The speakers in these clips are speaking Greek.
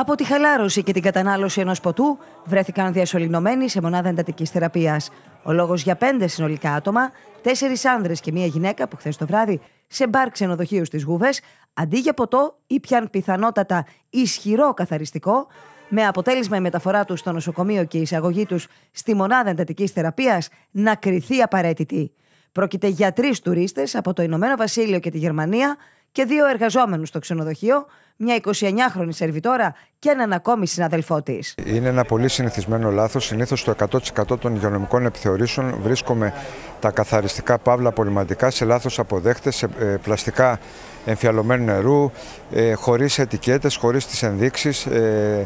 Από τη χαλάρωση και την κατανάλωση ενός ποτού βρέθηκαν διασωληνωμένοι σε μονάδα εντατικής θεραπείας. Ο λόγος για πέντε συνολικά άτομα, τέσσερις άνδρες και μία γυναίκα που χθες το βράδυ σε μπαρ ξενοδοχείου στις Γούβες, αντί για ποτό η πιαν πιθανότατα ισχυρό καθαριστικό, με αποτέλεσμα η μεταφορά τους στο νοσοκομείο και η εισαγωγή τους στη μονάδα εντατικής θεραπείας να κριθεί απαραίτητη. Πρόκειται για τρεις τουρίστες από το Ηνωμένο Βασίλειο και τη Γερμανία, και δύο εργαζόμενους στο ξενοδοχείο, μια 29χρονη σερβιτόρα και έναν ακόμη συναδελφό της. Είναι ένα πολύ συνηθισμένο λάθος. Συνήθως το 100% των υγειονομικών επιθεωρήσεων βρίσκομαι τα καθαριστικά παύλα πολυματικά σε λάθος αποδέχτες, σε ε, πλαστικά εμφιαλωμένου νερού, ε, χωρίς ετικέτες, χωρίς τις ενδείξεις ε,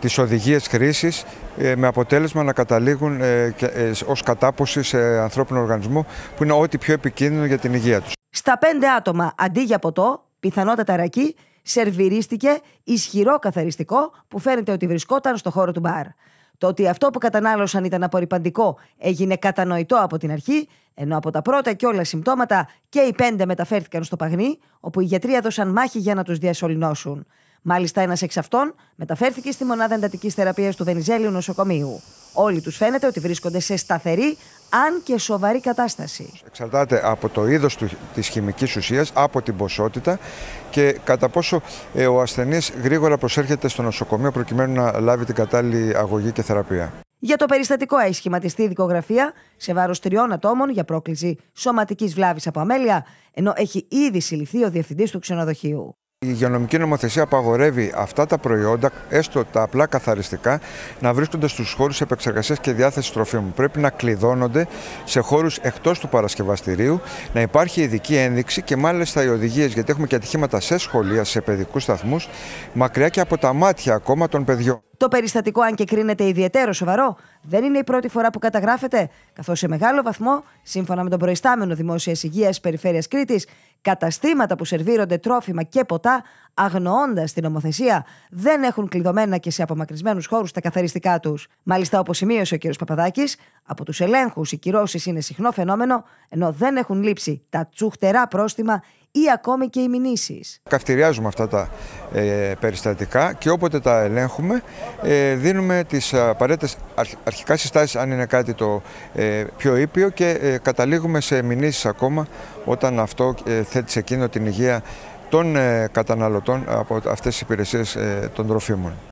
τι οδηγίες χρήσης, με αποτέλεσμα να καταλήγουν ω κατάποση σε ανθρώπινο οργανισμό που είναι ό,τι πιο επικίνδυνο για την υγεία τους. Στα πέντε άτομα αντί για ποτό, πιθανότατα ρακί, σερβιρίστηκε ισχυρό καθαριστικό που φαίνεται ότι βρισκόταν στο χώρο του μπαρ. Το ότι αυτό που κατανάλωσαν ήταν απορριπαντικό έγινε κατανοητό από την αρχή, ενώ από τα πρώτα και όλα συμπτώματα και οι πέντε μεταφέρθηκαν στο παγνί, όπου οι γιατροί έδωσαν μάχη για να τους διασωληνώσουν. Μάλιστα, ένας εξ αυτών μεταφέρθηκε στη μονάδα εντατικής θεραπείας του Βενιζέλιου νοσοκομείου. Όλοι τους φαίνεται ότι βρίσκονται σε σταθερή, αν και σοβαρή κατάσταση. Εξαρτάται από το είδος της χημικής ουσίας, από την ποσότητα και κατά πόσο ε, ο ασθενής γρήγορα προσέρχεται στο νοσοκομείο προκειμένου να λάβει την κατάλληλη αγωγή και θεραπεία. Για το περιστατικό έχει σχηματιστεί δικογραφία σε βάρος τριών ατόμων για πρόκληση σωματικής βλάβης από αμέλεια, ενώ έχει ήδη συλληφθεί ο διευθυντής του ξενοδοχείου. Η υγειονομική νομοθεσία απαγορεύει αυτά τα προϊόντα, έστω τα απλά καθαριστικά, να βρίσκονται στους χώρους επεξεργασίας και διάθεσης τροφίμων. Πρέπει να κλειδώνονται σε χώρους εκτός του παρασκευαστηρίου, να υπάρχει ειδική ένδειξη και μάλιστα οι οδηγίες, γιατί έχουμε και ατυχήματα σε σχολεία, σε παιδικούς σταθμούς, μακριά και από τα μάτια ακόμα των παιδιών. Το περιστατικό, αν και κρίνεται ιδιαίτερο σοβαρό, δεν είναι η πρώτη φορά που καταγράφεται, καθώς σε μεγάλο βαθμό, σύμφωνα με τον προϊστάμενο Δημόσιας Υγείας Περιφέρειας Κρήτης, καταστήματα που σερβίρονται τρόφιμα και ποτά, αγνοώντας την ομοθεσία, δεν έχουν κλειδωμένα και σε απομακρυσμένους χώρους τα καθαριστικά τους. Μάλιστα, όπως σημείωσε ο κ. Παπαδάκης, από τους ελέγχους οι κυρώσεις είναι συχνό φαινόμενο, ενώ δεν έχουν λείψει τα τσουχτερά πρόστιμα ή ακόμη και οι μηνύσεις. Καυτηριάζουμε αυτά τα ε, περιστατικά και όποτε τα ελέγχουμε ε, δίνουμε τις απαραίτητες αρχικά συστάσεις αν είναι κάτι το ε, πιο ήπιο και ε, καταλήγουμε σε μηνύσεις ακόμα όταν αυτό θέτει σε εκείνο την υγεία των καταναλωτών από αυτές τις υπηρεσίες των τροφίμων.